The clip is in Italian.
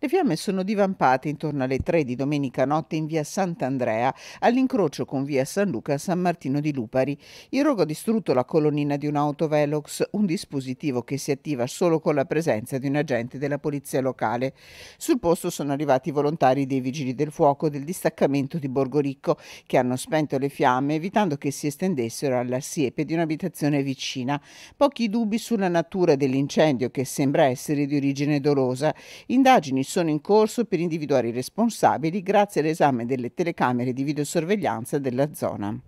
Le fiamme sono divampate intorno alle 3 di domenica notte in via Sant'Andrea, all'incrocio con via San Luca a San Martino di Lupari. Il rogo ha distrutto la colonnina di un'autovelox, un dispositivo che si attiva solo con la presenza di un agente della polizia locale. Sul posto sono arrivati i volontari dei vigili del fuoco del distaccamento di Borgoricco, che hanno spento le fiamme evitando che si estendessero alla siepe di un'abitazione vicina. Pochi dubbi sulla natura dell'incendio, che sembra essere di origine dolosa. Indagini sono in corso per individuare i responsabili grazie all'esame delle telecamere di videosorveglianza della zona.